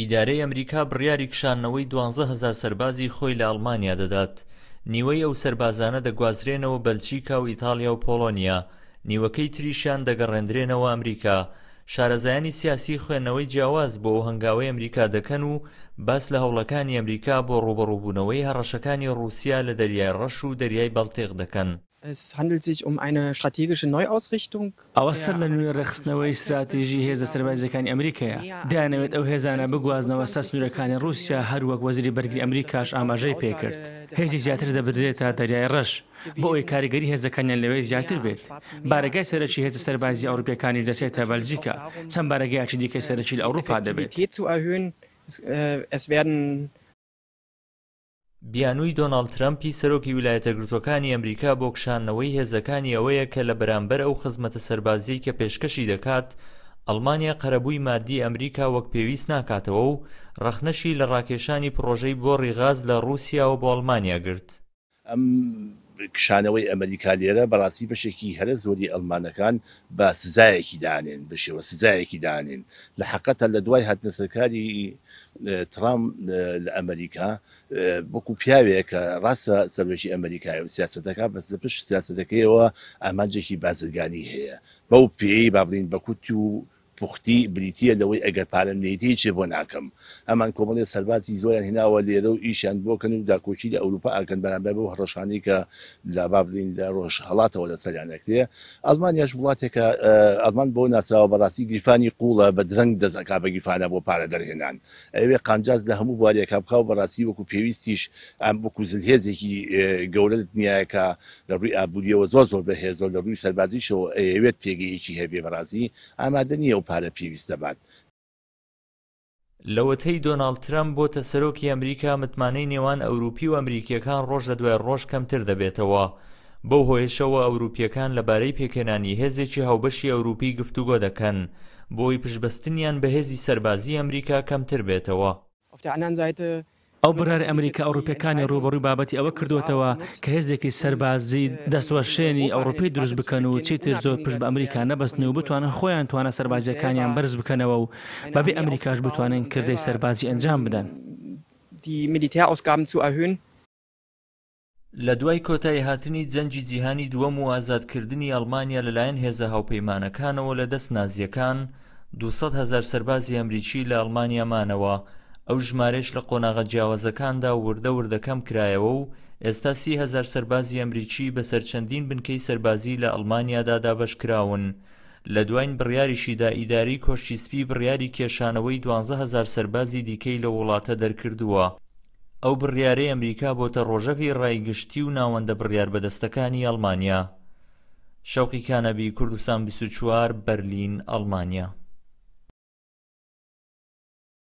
ئیدارەی ئەمریکا بڕیاری کشانەوەی 12هزار سربازی خۆی لە ئەڵمانیا دەدات نیوەی ئەو سربازانە دەگوازرێنەوە بەلچیکا و ئیتالیا و پۆلۆنیا نیوەکەی تریشیان دەگەڕێندرێنەوە ئەمریکا شارەزایانی سیاسی خوێنەوەی جیاواز بۆ هەنگاوی ئەمریکا دەکەن و باس لە هەوڵەکانی ئەمریکا بۆ ڕوبەڕووبوونەوەی هەڕەشەکانی رووسیا لە دەریای ڕەش و دەریای بەڵتێق دەکەن Es handelt sich um eine strategische Neuausrichtung ئەوە سەر لە نوێ ڕخستنەوەی استراتیژی هێزە سەربازەکانی ئەمریکایە دانەوێت ئەو هێزانە بگوازنەوە سە سنوورەکانی رووسیا هەروەک وەزیری بەرگری ئەمریکاش ئاماژەی پێکرد هێزی زیاتر دەبدرێت تا دەریای ڕەش بۆ ئەوی کاریگەری هێزەکانیان لەوەی زیاتر بێت بارگای سەرەکی هێزە سەربازی ئەوروپیەکانی دەچێتە بەلزیکە چەند بارەگەیاکی دیکە سەرەکی لە ئەوروپا دەبێت. Äh, es werden بیانووی دۆناڵد ترامپی سەرۆکی ویلایەتە گرتوەکانی ئەمریکا بۆ کشانەوەی هێزەکانی ئەوەیە کە لە بەرامبەر ئەو خزمەتە سەربازی کە پێشکەشی دەکات ئەڵمانیا قەرەبووی مادی ئەمریکا وەک پێویست ناکاتەوە و ڕەخنەشی لە ڕاکێشانی پرۆژەی بۆ ڕیغاز لە رووسیاوە بۆ ئەڵمانیا گرت. کشانەوەی ئەمریکا لێرە بەڕاستی بەشێکی هەرە زۆری ئەلمانەکان بە سزایەکی دانێن بشێوە سزایەکی دانێن لە حقەتە لە دوای هاتنەسەرکاری ترام لە ئەمریکا وەکو پیاوێکە ڕاستە سەرۆژی ئەمریکای و سیاستەکە بەس پشت سیاستەکەیەوە ئامانجێکی بازرگانی هەیە بەو پێی بابلین بەکوتی و پوختی بریتە لەوەی ئەگەر پارەمنێتی چێ بۆ ناکەم ئەمان کۆمەڵی سەربازی زۆریان هێناوە لێرە و ئیشان بۆکەن و داکۆچی لە ئەوروپا ئاکەن بەرامبەر بەو هەڕەشانی کە لابا بلین لە ڕۆژ هەڵاتەوە لە سەریانەکرێ ئەلمانیاش وڵاتێکە ئەلمان بۆ ناسراوە بەڕاستی گریفانی قوڵە بە درەنگ دەزەکا بە گیفانە بۆ پارە دەرهێنان ئەوێ قانجاز لە هەموو بوارێکا بکاو بەڕاستی وەکو پێویستیش ئەم بکو زلهێزێکی گەورە دنیاەکە لە ڕووی ئابوووریەوە زۆر زۆر بەهێزە لە ڕووی سەربازیشەوە ئەوێت پێگەیەکی هەبێ بەڕاستی ئامادە نیە و پارە پێویستە بات لەوەتەی دۆناالد ترامپ بۆتە سەرۆکی ئەمریکا متمانەی نێوان ئەوروپی و ئەمریکیەکان ڕۆژ لە دوای ڕۆژ کەمتر دەبێتەوە بەو هۆیشەوە ئەوروپیەکان لەبارەی پێکەێنانی هێزێکی هاوبەشی ئەوروپی گفتوگۆ دەکەن بۆی پشبستنیان بە هێزی سەربازی ئەمریکا کەمتر بێتەوە. ئەو برار ئەمریکا ئەوروپەکانی ڕوبڕوی بابەتی ئەوە کردوتەوە کە هێزێکی سەربازی دەستوەشێنی ئەوروپی دروست بکەن و چیتر زۆر پشت بە ئەمریکا نەبستن و بتوانن خۆیان توانە سەربازیەکانیان بەرز بکەنەوە و بەبێ ئەمریکاش بتوانن کردەی سەربازی ئەنجام بدەن. Die Militärausgaben zu erhöhen. لە دوای کۆتایی هاتنی جەنجی جیهانی دووەم و ئازادکردنی ئەلمانیا لەلایەن هێزە هاوپەیمانەکانەوە لە دەست نازیەکان 200 هزار سەربازی ئەمریکی لە ئەلمانیامانەوە ئەو ژمارەش لە قۆناغە جیاوازەکاندا وردە وردەکەم کرایەوە و ئێستا سیهزار سربازی ئەمریکی بەسەر چەندین بنکەی سربازی لە ئەڵمانیادادا بەشکراون لە دوین بڕیاریشیدا ئیداری کۆشتی سپی بڕیاری کێشانەوەی 12000 سربازی دیکەی لە وڵاتە دەرکردووە ئەو بڕیارەی ئەمریکا بۆتە ڕۆژەوی ڕایگشتی و ناوەندە بڕیار بەدەستەکانی ئەڵمانیا شەوقی کانەبی کوردستان 24 بەرلین ئەڵمانیا